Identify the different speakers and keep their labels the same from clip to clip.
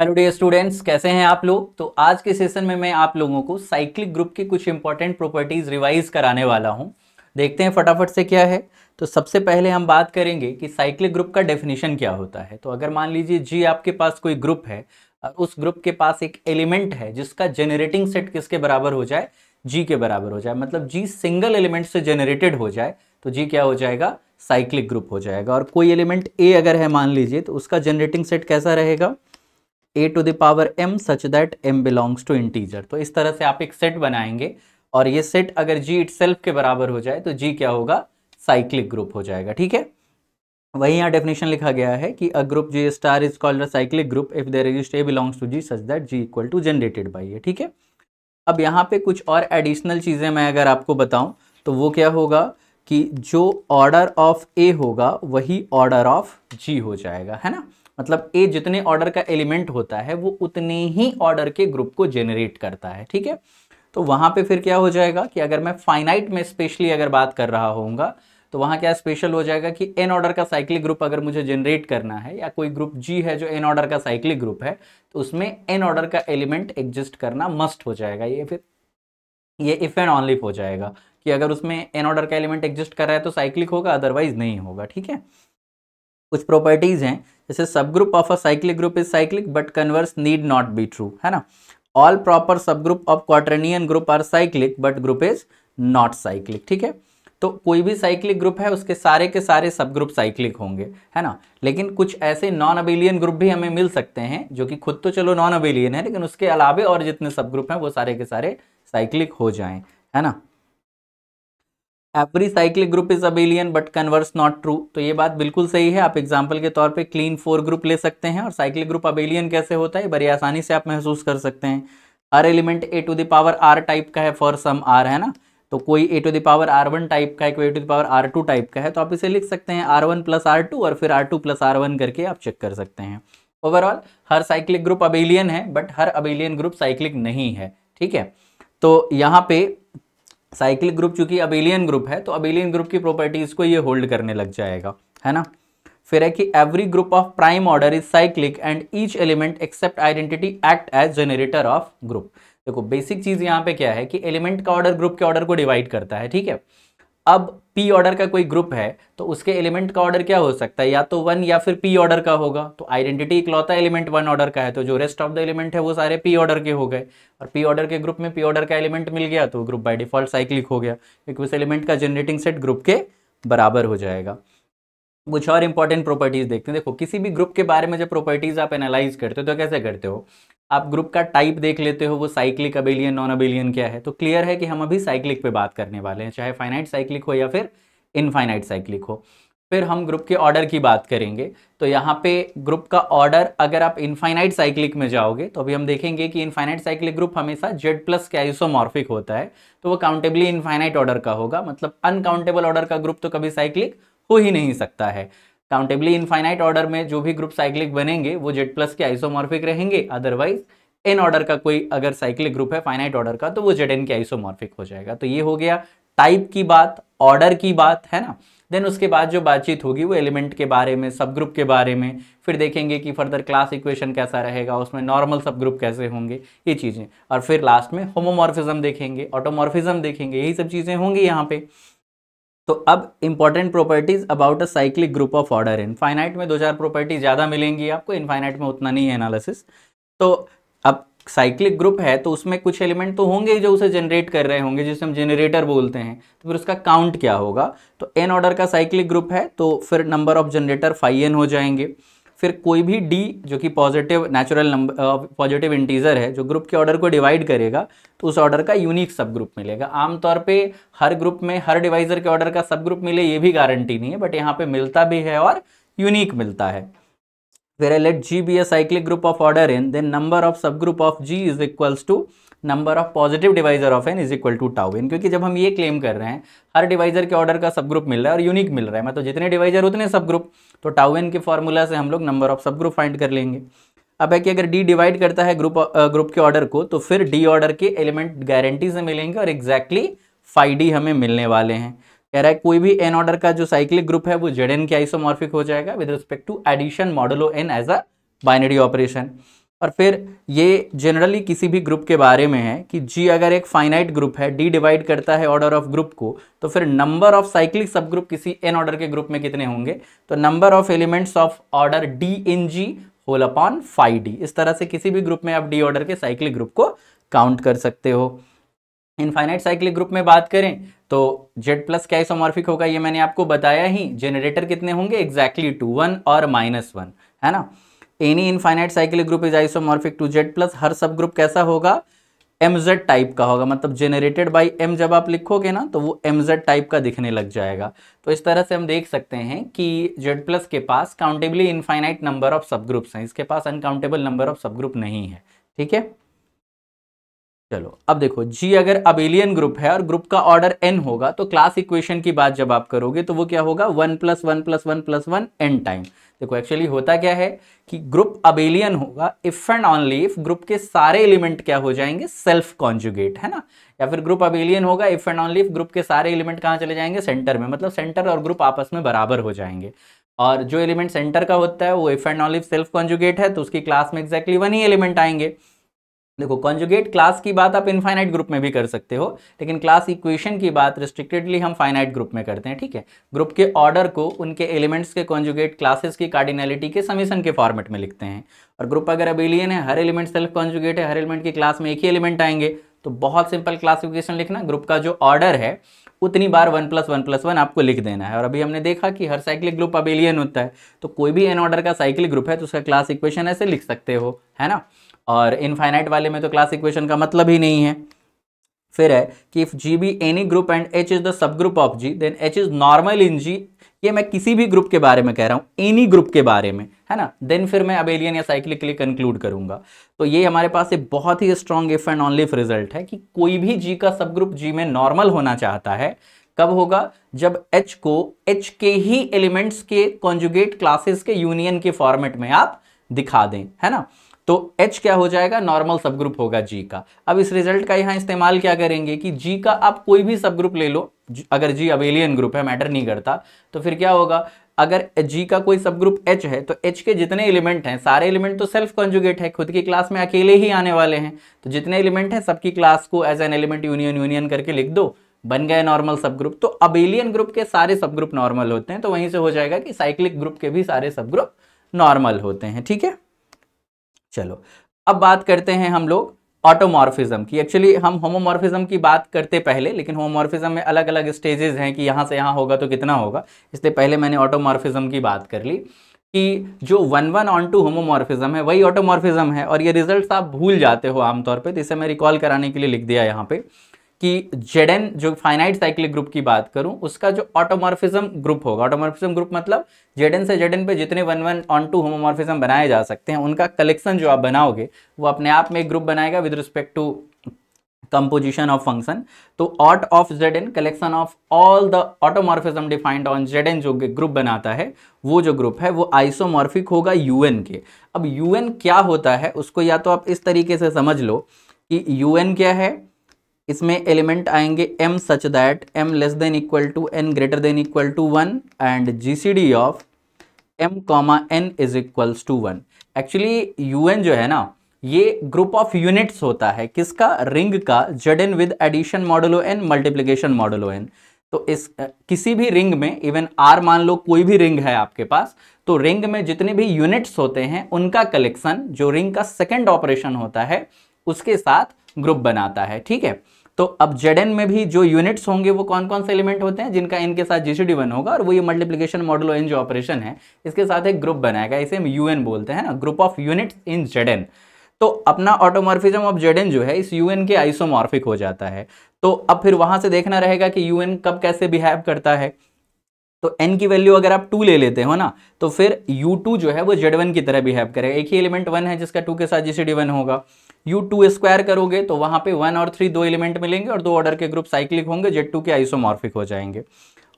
Speaker 1: hello day students कैसे हैं आप लोग तो आज के सेशन में मैं आप लोगों को साइक्लिक ग्रुप की कुछ इंपॉर्टेंट प्रॉपर्टीज़ रिवाइज कराने वाला हूं देखते हैं फटाफट से क्या है तो सबसे पहले हम बात करेंगे कि साइक्लिक ग्रुप का डेफिनेशन क्या होता है तो अगर मान लीजिए जी आपके पास कोई ग्रुप है और उस ग्रुप के पास एक एलिमेंट है जिसका जेनरेटिंग सेट किसके बराबर हो जाए जी के बराबर हो जाए मतलब जी सिंगल एलिमेंट से जेनरेटेड हो जाए तो जी क्या हो जाएगा साइक्लिक ग्रुप हो जाएगा और कोई एलिमेंट ए अगर है मान लीजिए तो उसका जनरेटिंग सेट कैसा रहेगा a to the power m such that m belongs to integer तो इस तरह से आप एक सेट बनाएंगे और ये सेट अगर जी इट के बराबर हो जाए तो जी क्या होगा साइक्लिक ग्रुप हो जाएगा ठीक है वही यहाँ डेफिनेशन लिखा गया है कि a group G star is called cyclic group if there exists a belongs to G such that G equal to generated by ये ठीक है अब यहाँ पे कुछ और एडिशनल चीज़ें मैं अगर आपको बताऊं तो वो क्या होगा कि जो ऑर्डर ऑफ ए होगा वही ऑर्डर ऑफ जी हो जाएगा है ना मतलब ए जितने ऑर्डर का एलिमेंट होता है वो उतने ही ऑर्डर के ग्रुप को जेनरेट करता है ठीक है तो वहां पे फिर क्या हो जाएगा कि अगर मैं फाइनाइट में स्पेशली अगर बात कर रहा होऊंगा तो वहां क्या स्पेशल हो जाएगा कि एन ऑर्डर का साइक्लिक ग्रुप अगर मुझे जनरेट करना है या कोई ग्रुप जी है जो एन ऑर्डर का साइक्लिक ग्रुप है तो उसमें एन ऑर्डर का एलिमेंट एग्जिस्ट करना मस्ट हो जाएगा ये फिर ये इफ एंड ऑनलिफ हो जाएगा कि अगर उसमें एन ऑर्डर का एलिमेंट एग्जिस्ट कर रहा है तो साइक्लिक होगा अदरवाइज नहीं होगा ठीक है कुछ प्रॉपर्टीज़ हैं जैसे subgroup of a cyclic group is cyclic but converse need not be true है ना all proper subgroup of quaternion group are cyclic but group is not cyclic ठीक है तो कोई भी साइक्लिक ग्रुप है उसके सारे के सारे सब ग्रुप साइक्लिक होंगे है ना लेकिन कुछ ऐसे नॉन अबेलियन ग्रुप भी हमें मिल सकते हैं जो कि खुद तो चलो नॉन अबेलियन है लेकिन उसके अलावे और जितने सब ग्रुप हैं वो सारे के सारे साइक्लिक हो जाएं है ना every cyclic group is abelian but converse not true तो ये बात बिल्कुल सही है आप एग्जाम्पल के तौर पे क्लीन फोर ग्रुप ले सकते हैं और साइक्लिक ग्रुप अबेलियन कैसे होता है बड़ी आसानी से आप महसूस कर सकते हैं हर element a to the power r type का है फॉर सम आर है ना तो कोई a to the power r one type का है कोई a to the power r two type का है तो आप इसे लिख सकते हैं r one plus r two और फिर r two plus r one करके आप चेक कर सकते हैं ओवरऑल हर साइक्लिक ग्रुप अबेलियन है बट हर अबेलियन ग्रुप साइक्लिक नहीं है ठीक है तो यहाँ पे साइक्लिक ग्रुप चूंकि अबेलियन ग्रुप है तो अबेलियन ग्रुप की प्रॉपर्टीज़ को ये होल्ड करने लग जाएगा है ना फिर है कि every group of prime order is cyclic and each element except identity act as generator of group देखो बेसिक चीज़ यहाँ पे क्या है कि एलिमेंट का ऑर्डर ग्रुप के ऑर्डर को डिवाइड करता है ठीक है अब पी ऑर्डर का कोई ग्रुप है तो उसके एलिमेंट का ऑर्डर क्या हो सकता है या तो वन या फिर पी ऑर्डर का होगा तो आइडेंटिटी इकलौता एलिमेंट वन ऑर्डर का है तो जो रेस्ट ऑफ द एलिमेंट है वो सारे पी ऑर्डर के हो गए और पी ऑर्डर के ग्रुप में पी ऑर्डर का एलिमेंट मिल गया तो ग्रुप बाय डिफॉल्ट साइक्लिक हो गया क्योंकि उस एलिमेंट का जनरेटिंग सेट ग्रुप के बराबर हो जाएगा कुछ और इंपॉर्टेंट प्रॉपर्टीज देखते हैं देखो किसी भी ग्रुप के बारे में जब प्रॉपर्टीज आप एनालाइज करते हो तो कैसे करते हो आप ग्रुप का टाइप देख लेते हो वो साइक्लिक अबेलियन नॉन अबेलियन क्या है तो क्लियर है कि हम अभी साइक्लिक पे बात करने वाले हैं चाहे फाइनाइट साइक्लिक हो या फिर इनफाइनाइट साइक्लिक हो फिर हम ग्रुप के ऑर्डर की बात करेंगे तो यहाँ पे ग्रुप का ऑर्डर अगर आप इनफाइनाइट साइक्लिक में जाओगे तो अभी हम देखेंगे कि इनफाइनाइट साइक्लिक ग्रुप हमेशा जेड प्लस के आइसोमॉर्फिक होता है तो वो काउंटेबली इनफाइनाइट ऑर्डर का होगा मतलब अनकाउंटेबल ऑर्डर का ग्रुप तो कभी साइक्लिक हो ही नहीं सकता है काउंटेबली इनफाइनाइट ऑर्डर में जो भी ग्रुप साइक्लिक बनेंगे वो जेड प्लस के आइसोमॉर्फिक रहेंगे अदरवाइज एन ऑर्डर का कोई अगर साइक्लिक ग्रुप है फाइनाइट ऑर्डर का तो वो जेड एन के आइसोमॉर्फिक हो जाएगा तो ये हो गया टाइप की बात ऑर्डर की बात है ना देन उसके बाद जो बातचीत होगी वो एलिमेंट के बारे में सब ग्रुप के बारे में फिर देखेंगे कि फर्दर क्लास इक्वेशन कैसा रहेगा उसमें नॉर्मल सब ग्रुप कैसे होंगे ये चीज़ें और फिर लास्ट में होमोमॉर्फिज्म देखेंगे ऑटोमॉर्फिज्म देखेंगे यही सब चीज़ें होंगी यहाँ पे तो अब important properties about a cyclic group of order infinite में दो चार प्रॉपर्टी ज़्यादा मिलेंगी आपको इनफाइनाइट में उतना नहीं है एनालिसिस तो अब साइक्लिक ग्रुप है तो उसमें कुछ एलिमेंट तो होंगे जो उसे जनरेट कर रहे होंगे जिसे हम जनरेटर बोलते हैं तो फिर उसका काउंट क्या होगा तो एन ऑर्डर का साइक्लिक ग्रुप है तो फिर number of generator phi n हो जाएंगे फिर कोई भी डी जो कि positive natural number positive integer है जो ग्रुप के ऑर्डर को डिवाइड करेगा तो उस ऑर्डर का यूनिक सब ग्रुप मिलेगा आमतौर पे हर ग्रुप में हर डिवाइजर के ऑर्डर का सब ग्रुप मिले ये भी गारंटी नहीं है बट यहाँ पे मिलता भी है और यूनिक मिलता है फिर let G be a cyclic group of order n then number of subgroup of G is equals to number of positive divisor of n is equal to tau n क्योंकि जब हम ये claim कर रहे हैं हर divisor के order का सब ग्रुप मिल रहा है और यूनिक मिल रहा है मतलब जितने डिवाइजर उतने सब ग्रुप तो टाउ एन के फॉर्मूला से हम लोग number of subgroup find कर लेंगे अब है कि अगर डी डिवाइड करता है ग्रुप ग्रुप के ऑर्डर को तो फिर डी ऑर्डर के एलिमेंट गारंटी से मिलेंगे और एग्जैक्टली फाइव डी हमें मिलने वाले हैं कह रहा है कोई भी एन ऑर्डर का जो साइक्लिक ग्रुप है वो जेड एन के आइसोमॉर्फिक हो जाएगा with respect to addition modulo n as a binary operation और फिर ये जनरली किसी भी ग्रुप के बारे में है कि जी अगर एक फाइनाइट ग्रुप है डी डिवाइड करता है ऑर्डर ऑफ ग्रुप को तो फिर number of cyclic subgroup किसी एन ऑर्डर के ग्रुप में कितने होंगे तो number of elements of order d in G whole upon phi d इस तरह से किसी भी ग्रुप में आप डी ऑर्डर के साइक्लिक ग्रुप को काउंट कर सकते हो इनफाइनाइट साइक्लिक ग्रुप में बात करें तो जेड प्लस क्या इसोमॉर्फिक होगा ये मैंने आपको बताया ही जेनरेटर कितने होंगे एग्जैक्टली टू वन और माइनस वन है ना any infinite cycle group is isomorphic to Z plus हर सब ग्रुप कैसा होगा एम जेड टाइप का होगा मतलब जेनरेटेड बाई एम जब आप लिखोगे ना तो वो एम जेड टाइप का दिखने लग जाएगा तो इस तरह से हम देख सकते हैं कि जेड प्लस के पास countably infinite number of subgroups हैं इसके पास uncountable number of subgroup नहीं है ठीक है चलो अब देखो जी अगर अबेलियन ग्रुप है और ग्रुप का ऑर्डर एन होगा तो क्लास इक्वेशन की बात जब आप करोगे तो वो क्या होगा one plus one plus one plus one n time देखो एक्चुअली होता क्या है कि ग्रुप अबेलियन होगा if and only if group के सारे एलिमेंट क्या हो जाएंगे सेल्फ कॉन्जुगेट है ना या फिर ग्रुप अबेलियन होगा if and only if group के सारे एलिमेंट कहाँ चले जाएंगे सेंटर में मतलब सेंटर और ग्रुप आपस में बराबर हो जाएंगे और जो एलिमेंट सेंटर का होता है वो if and only self conjugate है तो उसकी क्लास में एक्जैक्टली वन ही एलिमेंट आएंगे देखो कॉन्जुगेट क्लास की बात आप इनफाइनाइट ग्रुप में भी कर सकते हो लेकिन क्लास इक्वेशन की बात रिस्ट्रिक्टेडली हम फाइनाइट ग्रुप में करते हैं ठीक है ग्रुप के ऑर्डर को उनके एलिमेंट्स के कॉन्जुगेट क्लासेस की कार्डिनलिटी के समीशन के फॉर्मेट में लिखते हैं और ग्रुप अगर अबिलियन है हर एलिमेंट सेल्फ कॉन्जुगेट है हर एलिमेंट की क्लास में एक ही एलिमेंट आएंगे तो बहुत सिंपल क्लासिफिकेशन लिखना ग्रुप का जो ऑर्डर है उतनी बार one plus one plus one आपको लिख देना है और अभी हमने देखा कि हर साइकिल ग्रुप अबेलियन होता है तो कोई भी एन ऑर्डर का साइकिल ग्रुप है तो उसका क्लास इक्वेशन ऐसे लिख सकते हो है ना और इनफाइनाइट वाले में तो क्लास इक्वेशन का मतलब ही नहीं है फिर है कि if G be any group and H is the subgroup of G then H is normal in G ये मैं किसी भी ग्रुप के बारे में कह रहा हूँ एनी ग्रुप के बारे में है ना देन फिर मैं अबेलियन या साइक्लिकली कंक्लूड करूंगा तो ये हमारे पास एक बहुत ही strong if and only if result है कि कोई भी जी का सब ग्रुप जी में नॉर्मल होना चाहता है कब होगा जब एच को एच के ही एलिमेंट्स के कॉन्जुगेट क्लासेस के यूनियन के फॉर्मेट में आप दिखा दें है ना तो H क्या हो जाएगा नॉर्मल सब ग्रुप होगा G का अब इस रिजल्ट का यहाँ इस्तेमाल क्या करेंगे कि G का आप कोई भी सब ग्रुप ले लो अगर G अबेलियन ग्रुप है मैटर नहीं करता तो फिर क्या होगा अगर G का कोई सब ग्रुप H है तो H के जितने एलिमेंट हैं सारे एलिमेंट तो सेल्फ कॉन्जुगेट है खुद की क्लास में अकेले ही आने वाले हैं तो जितने एलिमेंट हैं सबकी क्लास को as an element union union करके लिख दो बन गए नॉर्मल सब ग्रुप तो अबेलियन ग्रुप के सारे सब ग्रुप नॉर्मल होते हैं तो वहीं से हो जाएगा कि साइक्लिक ग्रुप के भी सारे सब ग्रुप नॉर्मल होते हैं ठीक है चलो अब बात करते हैं हम लोग ऑटोमॉर्फिज्म की एक्चुअली हम होमोमॉर्फिज्म की बात करते पहले लेकिन होमोमॉर्फिज्म में अलग अलग स्टेजेस हैं कि यहाँ से यहाँ होगा तो कितना होगा इसलिए पहले मैंने ऑटोमॉर्फिज्म की बात कर ली कि जो one one onto homomorphism है वही ऑटोमॉर्फिज्म है और ये रिजल्ट आप भूल जाते हो आमतौर पर तो इसे मैं रिकॉल कराने के लिए लिख दिया यहाँ पर कि जेडेन जो फाइनाइट साइक्लिक ग्रुप की बात करूं उसका जो ऑटोमॉर्फिज्म ग्रुप होगा ऑटोमॉर्फिज्म ग्रुप मतलब जेडेन से जेडेन पे जितने one one onto homomorphism बनाए जा सकते हैं उनका कलेक्शन जो आप बनाओगे वो अपने आप में एक ग्रुप बनाएगा with respect to composition of function तो aut of Z n collection of all the automorphism defined on Z n जो ग्रुप बनाता है वो जो ग्रुप है वो आइसोमॉर्फिक होगा एन के अब एन क्या होता है उसको या तो आप इस तरीके से समझ लो कि एन क्या है इसमें एलिमेंट आएंगे m such that m less than equal to n greater than equal to one and G C D of m comma n is equals to one actually n जो है ना ये ग्रुप ऑफ यूनिट्स होता है किसका ring का Z n with addition modulo n multiplication modulo n तो इस किसी भी रिंग में इवन आर मान लो कोई भी रिंग है आपके पास तो रिंग में जितने भी यूनिट्स होते हैं उनका कलेक्शन जो रिंग का सेकेंड ऑपरेशन होता है उसके साथ ग्रुप बनाता है ठीक है तो अब जेड में भी जो यूनिट्स होंगे वो कौन कौन से एलिमेंट होते हैं जिनका इनके साथ जीसीडी बन होगा और वो ये मल्टीप्लीकेशन मॉडल एन जो ऑपरेशन है इसके साथ एक ग्रुप बनाएगा इसे हम यूएन बोलते हैं ना group of units in Z तो अपना ऑटोमॉर्फिज्म ऑफ जेड जो है इस यूएन के आइसोमॉर्फिक हो जाता है तो अब फिर वहां से देखना रहेगा कि यूएन कब कैसे बिहेव करता है तो n की वैल्यू अगर आप 2 ले लेते हो ना तो फिर u2 जो है वो z1 की तरह बिहेव करेगा एक ही एलिमेंट 1 है जिसका 2 के साथ जी सी डी वन होगा यू टू स्क्वायर करोगे तो वहां पे वन और थ्री दो एलिमेंट मिलेंगे और दो ऑर्डर के ग्रुप साइक्लिक होंगे जेड टू के आइसोमॉर्फिक हो जाएंगे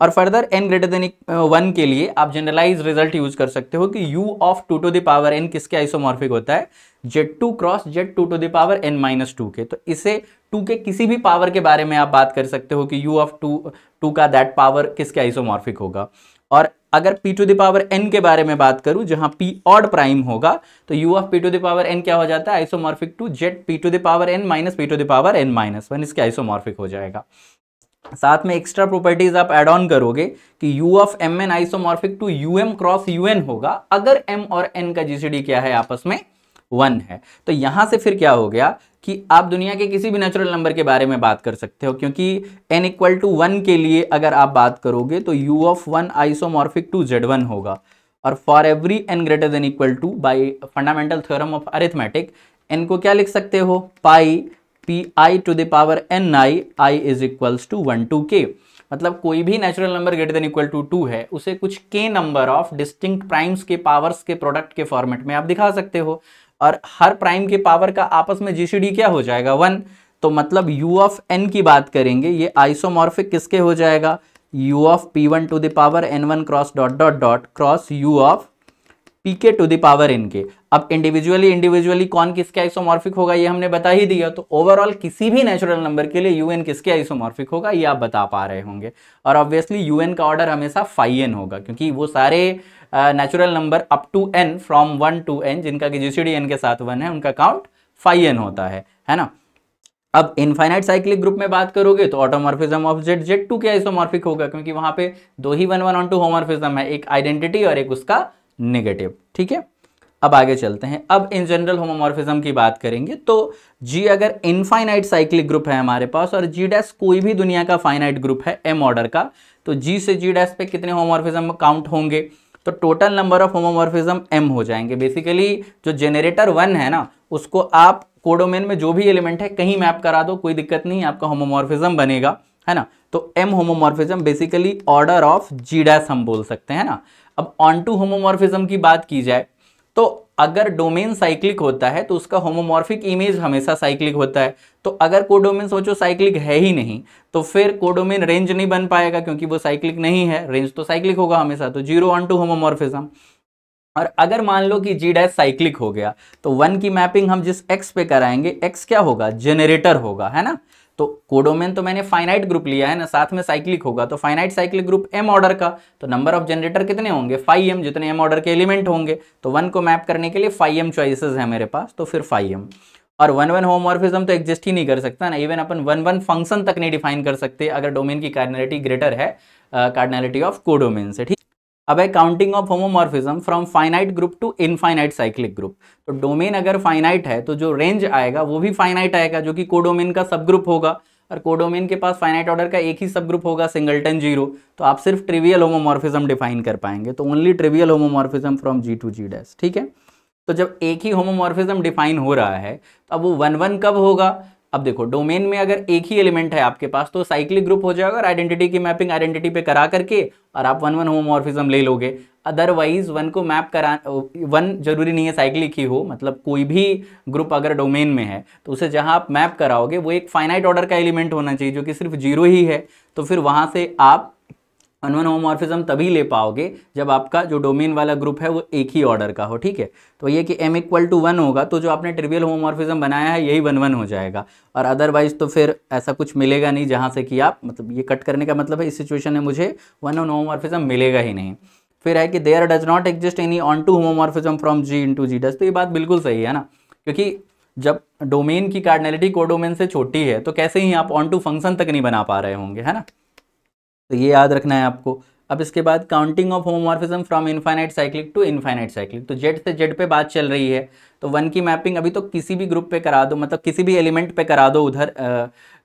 Speaker 1: और further n greater than one के लिए आप जनरलाइज रिजल्ट यूज कर सकते हो कि U of two to the power n किसके आइसोमॉर्फिक होता है Z two cross Z two to the power n minus two के तो इसे टू के किसी भी पावर के बारे में आप बात कर सकते हो कि यू ऑफ टू टू का दैट पावर किसके आइसोमॉर्फिक होगा और अगर पी टू दावर एन के बारे में बात करूं जहां पी ऑड प्राइम होगा तो U of p to the power n क्या हो जाता है isomorphic to Z p to the power n minus p to the power n minus one इसके आइसोमॉर्फिक हो जाएगा साथ में एक्स्ट्रा प्रॉपर्टीज आप एड ऑन करोगे कि U of m n isomorphic to U m cross U n होगा अगर एम और एन का जीसीडी क्या है आपस में वन है तो यहां से फिर क्या हो गया कि आप दुनिया के किसी भी नेचुरल नंबर के बारे में बात कर सकते हो क्योंकि n इक्वल टू वन के लिए अगर आप बात करोगे तो u of one isomorphic to Z one होगा और for every n greater than equal to by fundamental theorem of arithmetic n को क्या लिख सकते हो pi p i to the power n i i is equal to one to k मतलब कोई भी natural number greater than equal to two है उसे कुछ k number of distinct primes के पावर्स के प्रोडक्ट के फॉर्मेट में आप दिखा सकते हो और हर प्राइम के पावर का आपस में जीसीडी क्या हो जाएगा वन तो मतलब यू ऑफ एन की बात करेंगे ये आइसोमॉर्फिक किसके हो जाएगा U of p one to the power n one cross dot dot dot cross U of p k to the power n k अब इंडिविजुअली इंडिविजुअली कौन किसके आइसोमॉर्फिक होगा ये हमने बता ही दिया तो ओवरऑल किसी भी नेचुरल नंबर के लिए यूएन किसके आइसोमॉर्फिक होगा ये आप बता पा रहे होंगे और ऑब्वियसली यूएन का ऑर्डर हमेशा फाइव एन होगा क्योंकि वो सारे natural number up to n from one to n जिनका कि जीसीडी एन के साथ वन है उनका काउंट फाइव एन होता है है ना अब इनफाइनाइट साइक्लिक ग्रुप में बात करोगे तो automorphism of Z Z two के आइसोमॉर्फिक होगा क्योंकि वहां पे दो ही one one onto homomorphism है एक आइडेंटिटी और एक उसका नेगेटिव ठीक है अब आगे चलते हैं अब इन जनरल होमोमॉर्फिज्म की बात करेंगे तो जी अगर इनफाइनाइट साइक्लिक ग्रुप है हमारे पास और जी डैश कोई भी दुनिया का फाइनाइट ग्रुप है एम ऑर्डर का तो जी से जी डैश पे कितने होमोमॉर्फिज्म काउंट होंगे तो total number of homomorphism m हो जाएंगे बेसिकली जो जेनरेटर वन है ना उसको आप कोडोमेन में जो भी एलिमेंट है कहीं मैप करा दो कोई दिक्कत नहीं आपका होमोमॉर्फिज्म बनेगा है ना तो m homomorphism basically order of G dash हम बोल सकते हैं ना अब ऑन टू होमोमॉर्फिज्म की बात की जाए तो अगर डोमेन साइक्लिक होता है तो उसका होमोमॉर्फिक इमेज हमेशा साइक्लिक होता है तो अगर कोडोमेन सोचो साइक्लिक है ही नहीं तो फिर कोडोमेन रेंज नहीं बन पाएगा क्योंकि वो साइक्लिक नहीं है रेंज तो साइक्लिक होगा हमेशा तो जीरो वन टू होमोमॉर्फिज्म और अगर मान लो कि जी डैश साइक्लिक हो गया तो वन की मैपिंग हम जिस एक्स पे कराएंगे एक्स क्या होगा जेनरेटर होगा है ना तो कोडोमेन तो मैंने फाइनाइट ग्रुप लिया है ना साथ में साइक्लिक होगा तो finite cyclic group m order का तो नंबर ऑफ जनरेटर कितने होंगे फाइव एम जितने एम ऑर्डर के एलिमेंट होंगे तो वन को मैप करने के लिए फाइव एम चॉइसेज है मेरे पास तो फिर फाइव एम और वन वन होमोमॉर्फिज्म तो एग्जिस्ट ही नहीं कर सकता ना इवन अपन वन वन फंक्शन तक नहीं डिफाइन कर सकते अगर डोमेन की कार्डनैलिटी ग्रेटर है कार्डनैलिटी ऑफ कोडोमेन से ठीक अब है counting of homomorphism from finite group to infinite cyclic group तो डोमेन अगर फाइनाइट है तो जो रेंज आएगा वो भी फाइनाइट आएगा जो कि कोडोमेन का सब ग्रुप होगा और कोडोमेन के पास फाइनाइट ऑर्डर का एक ही सब ग्रुप होगा सिंगलटन जीरो तो आप सिर्फ ट्रिवियल होमोमॉर्फिज्म डिफाइन कर पाएंगे तो only trivial homomorphism from G to G dash ठीक है तो जब एक ही होमोमॉर्फिज्म डिफाइन हो रहा है तो अब वो वन वन कब होगा अब देखो डोमेन में अगर एक ही एलिमेंट है आपके पास तो साइक्लिक ग्रुप हो जाएगा और आइडेंटिटी की मैपिंग आइडेंटिटी पे करा करके और आप वन वन होमोमॉर्फिज्म ले लोगे अदरवाइज वन को मैप करा वन जरूरी नहीं है साइक्लिक ही हो मतलब कोई भी ग्रुप अगर डोमेन में है तो उसे जहां आप मैप कराओगे वो एक फाइनाइट ऑर्डर का एलिमेंट होना चाहिए जो कि सिर्फ जीरो ही है तो फिर वहां से आप अनवन होमोमॉर्फिज्म तभी ले पाओगे जब आपका जो डोमेन वाला ग्रुप है वो एक ही ऑर्डर का हो ठीक है तो ये कि m इक्वल टू वन होगा तो जो आपने ट्रिवियल होमोमॉर्फिज्म बनाया है यही वन वन हो जाएगा और अदरवाइज तो फिर ऐसा कुछ मिलेगा नहीं जहाँ से कि आप मतलब ये कट करने का मतलब है इस सिचुएशन में मुझे वन ऑन होमोमॉर्फिज्म मिलेगा ही नहीं फिर है कि there does not exist any onto homomorphism from G into G does तो ये बात बिल्कुल सही है ना क्योंकि जब डोमेन की कार्डनैलिटी कोडोमेन से छोटी है तो कैसे ही आप ऑन टू फंक्शन तक नहीं बना पा रहे होंगे है ना तो ये याद रखना है आपको अब इसके बाद counting of homomorphism from infinite cyclic to infinite cyclic तो जेड से जेड पे बात चल रही है तो वन की मैपिंग अभी तो किसी भी ग्रुप पे करा दो मतलब किसी भी एलिमेंट पे करा दो उधर आ,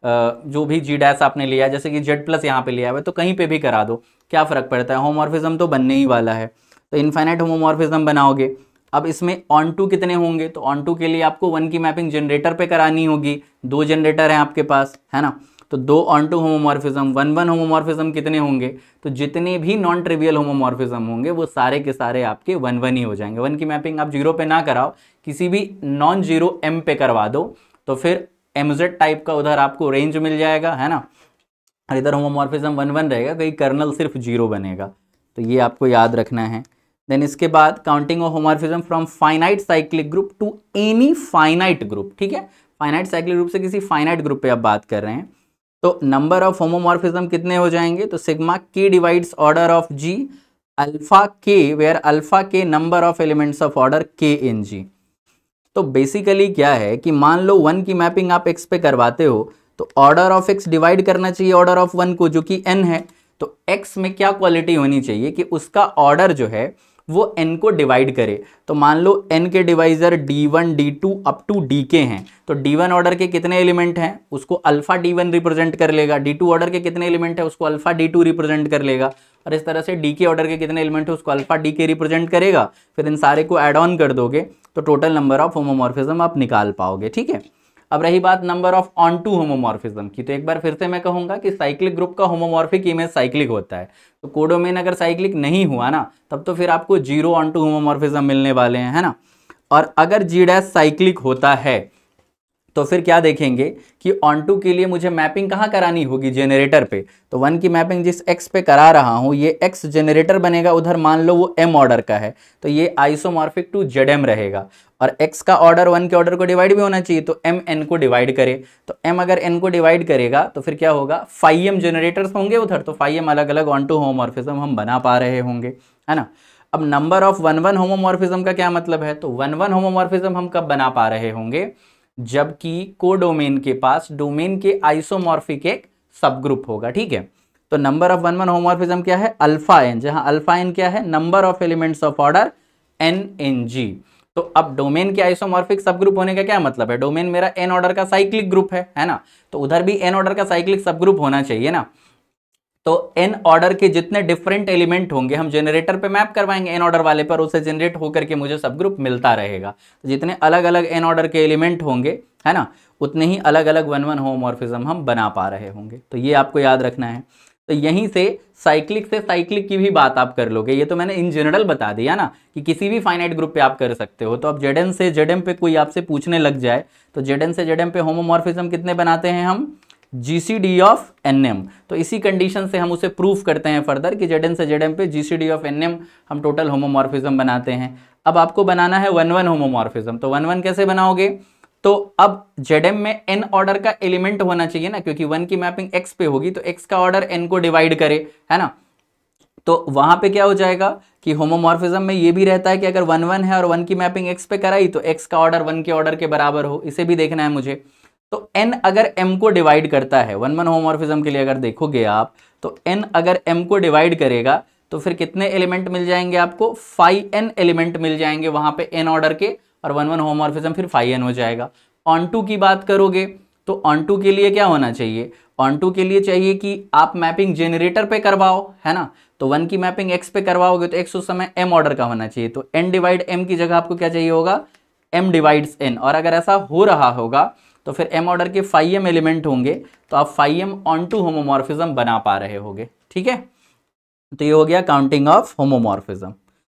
Speaker 1: आ, जो भी जी डैस आपने लिया जैसे कि जेड प्लस यहाँ पे लिया हुआ है तो कहीं पे भी करा दो क्या फ़र्क पड़ता है होमोमॉर्फिज्म तो बनने ही वाला है तो इन्फाइनाइट होमोमॉर्फिज्म बनाओगे अब इसमें ऑन टू कितने होंगे तो ऑन टू के लिए आपको वन की मैपिंग जनरेटर पे करानी होगी दो जनरेटर हैं आपके पास है ना तो दो onto homomorphism one one homomorphism कितने होंगे तो जितने भी नॉन ट्रिवियल होमोमॉर्फिज्म होंगे वो सारे के सारे आपके वन वन ही हो जाएंगे वन की मैपिंग आप जीरो पे ना कराओ किसी भी नॉन जीरो एम पे करवा दो तो फिर एमजेड टाइप का उधर आपको रेंज मिल जाएगा है ना और इधर होमोमॉर्फिज्म वन वन रहेगा कहीं कर्नल सिर्फ जीरो बनेगा तो ये आपको याद रखना है देन इसके बाद counting of homomorphism from finite cyclic group to any finite group ठीक है फाइनाइट साइक्लिक ग्रुप से किसी फाइनाइट ग्रुप पे आप बात कर रहे हैं तो नंबर ऑफ होमोमॉर्फिज्म कितने हो जाएंगे तो sigma k divides order of G alpha k where alpha k number of elements of order k in G तो बेसिकली क्या है कि मान लो वन की मैपिंग आप एक्स पे करवाते हो तो ऑर्डर ऑफ एक्स डिवाइड करना चाहिए ऑर्डर ऑफ वन को जो कि एन है तो एक्स में क्या क्वालिटी होनी चाहिए कि उसका ऑर्डर जो है वो एन को डिवाइड करे तो मान लो एन के divisor d one d two up to d k हैं तो डी वन ऑर्डर के कितने एलिमेंट हैं उसको अल्फ़ा डी वन रिप्रेजेंट कर लेगा डी टू ऑर्डर के कितने एलिमेंट है उसको अल्फ़ा डी टू रिप्रेजेंट कर लेगा और इस तरह से डी के ऑर्डर के कितने एलिमेंट है उसको अल्फ़ा डी के रिप्रेजेंट करेगा फिर इन सारे को एड ऑन कर दोगे तो टोटल नंबर ऑफ होमोमॉर्फिज्म आप निकाल पाओगे ठीक है अब रही बात number of onto homomorphism की तो एक बार फिर से मैं कहूंगा कि साइक्लिक ग्रुप का होमोमोर्फिक इमेज साइक्लिक होता है तो कोडोमेन अगर साइक्लिक नहीं हुआ ना तब तो फिर आपको जीरो ऑन टू होमोमोर्फिज्म मिलने वाले हैं है ना और अगर जी डैश साइक्लिक होता है तो फिर क्या देखेंगे कि ऑन टू के लिए मुझे मैपिंग कहाँ करानी होगी जेनरेटर पे तो वन की मैपिंग जिस एक्स पे करा रहा हूँ ये एक्स जेनरेटर बनेगा उधर मान लो वो एम ऑर्डर का है तो ये आइसोमॉर्फिक टू जेड एम रहेगा और एक्स का ऑर्डर वन के ऑर्डर को डिवाइड भी होना चाहिए तो एम एन को डिवाइड करे तो एम अगर एन को डिवाइड करेगा तो फिर क्या होगा फाइव एम जेनरेटर्स होंगे उधर तो फाइव एम अलग अलग ऑन टू होमोमॉर्फिज्म हम बना पा रहे होंगे है ना अब number of one one homomorphism का क्या मतलब है तो वन वन होमोमॉर्फिज्म हम कब बना पा रहे होंगे जबकि कोडोमेन के पास डोमेन के आइसोमॉर्फिक एक सब ग्रुप होगा ठीक है तो number of one one homomorphism क्या है अल्फा एन जहां अल्फा एन क्या है number of elements of order n in G तो अब डोमेन के आइसोमॉर्फिक सब ग्रुप होने का क्या मतलब है डोमेन मेरा एन ऑर्डर का साइक्लिक ग्रुप है है ना तो उधर भी एन ऑर्डर का साइक्लिक सब ग्रुप होना चाहिए ना तो एन ऑर्डर के जितने डिफरेंट एलिमेंट होंगे हम जनरेटर पे मैप करवाएंगे एन ऑर्डर वाले पर उसे जनरेट होकर के मुझे सब ग्रुप मिलता रहेगा तो जितने अलग अलग एन ऑर्डर के एलिमेंट होंगे है ना उतने ही अलग अलग वन वन होमोमॉर्फिज्म हम बना पा रहे होंगे तो ये आपको याद रखना है तो यहीं से साइक्लिक से साइक्लिक की भी बात आप कर लोगे ये तो मैंने इन जनरल बता दिया ना कि किसी भी फाइनाइट ग्रुप पे आप कर सकते हो तो अब जेडन से जेडम पे कोई आपसे पूछने लग जाए तो जेडन से जेडम पे होमोमॉर्फिज्म कितने बनाते हैं हम जीसीडी ऑफ एनएम तो इसी कंडीशन से हम उसे प्रूफ करते हैं फर्दर कि जेड से जेड पे जीसीडी ऑफ एनएम हम टोटल होमोमॉर्फिज्म बनाते हैं अब आपको बनाना है वन वन होमोमॉर्फिज्म तो वन वन कैसे बनाओगे तो अब जेड में एन ऑर्डर का एलिमेंट होना चाहिए ना क्योंकि वन की मैपिंग एक्स पे होगी तो एक्स का ऑर्डर एन को डिवाइड करे है ना तो वहां पे क्या हो जाएगा कि होमोमॉर्फिज्म में ये भी रहता है कि अगर वन वन है और वन की मैपिंग एक्स पे कराई तो एक्स का ऑर्डर वन के ऑर्डर के बराबर हो इसे भी देखना है मुझे तो n अगर m को डिवाइड करता है वन वन होमोमोर्फिज्म के लिए अगर देखोगे आप तो n अगर m को डिवाइड करेगा तो फिर कितने एलिमेंट मिल जाएंगे आपको फाइव एन एलिमेंट मिल जाएंगे वहां पे n ऑर्डर के और वन वन होमोमोर्फिज्म फिर फाइव एन हो जाएगा ऑन टू की बात करोगे तो ऑन टू के लिए क्या होना चाहिए ऑन टू के लिए चाहिए कि आप मैपिंग जेनरेटर पे करवाओ है ना तो वन की मैपिंग एक्स पे करवाओगे तो एक्स उस समय एम ऑर्डर का होना चाहिए तो एन डिवाइड एम की जगह आपको क्या चाहिए होगा एम डिवाइड्स एन और अगर ऐसा हो रहा होगा तो फिर एम ऑर्डर के फाइव एलिमेंट होंगे तो आप फाइव ऑन टू होमोमोरफिज्म बना पा रहे होंगे ठीक है तो ये हो गया काउंटिंग ऑफ होमोमोरफिज्म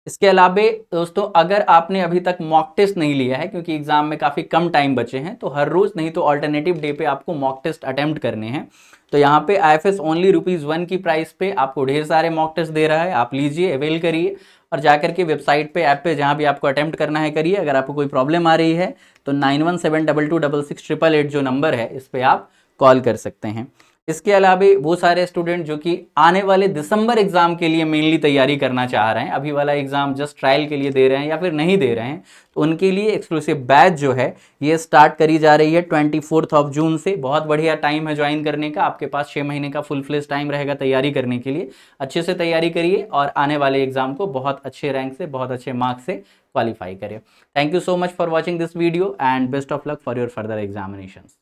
Speaker 1: इसके अलावा दोस्तों अगर आपने अभी तक मॉक टेस्ट नहीं लिया है क्योंकि एग्जाम में काफ़ी कम टाइम बचे हैं तो हर रोज़ नहीं तो ऑल्टरनेटिव डे पे आपको मॉक टेस्ट अटैम्प्ट करने हैं तो यहाँ पे I F S only rupees one की प्राइस पे आपको ढेर सारे मॉक टेस्ट दे रहा है आप लीजिए अवेल करिए और जाकर के वेबसाइट पे ऐप पे जहाँ भी आपको अटैम्प्ट करना है करिए अगर आपको कोई प्रॉब्लम आ रही है तो nine one seven double two double six triple eight जो नंबर है इस पर आप कॉल कर सकते हैं इसके अलावा वो सारे स्टूडेंट जो कि आने वाले दिसंबर एग्ज़ाम के लिए मेनली तैयारी करना चाह रहे हैं अभी वाला एग्ज़ाम जस्ट ट्रायल के लिए दे रहे हैं या फिर नहीं दे रहे हैं तो उनके लिए एक्सक्लूसिव बैच जो है ये स्टार्ट करी जा रही है ट्वेंटी फोर्थ ऑफ जून से बहुत बढ़िया टाइम है ज्वाइन करने का आपके पास छः महीने का फुल फ्लेस टाइम रहेगा तैयारी करने के लिए अच्छे से तैयारी करिए और आने वाले एग्ज़ाम को बहुत अच्छे रैंक से बहुत अच्छे मार्क्स से क्वालिफाई करें thank you so much for watching this video and best of luck for your further examination